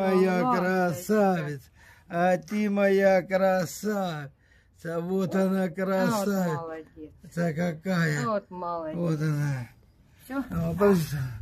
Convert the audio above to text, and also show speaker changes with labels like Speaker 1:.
Speaker 1: Моя
Speaker 2: красавица, а ты моя красавица. Вот она красавица. вот молодец. какая. вот молодец. Вот она.
Speaker 3: Все? А,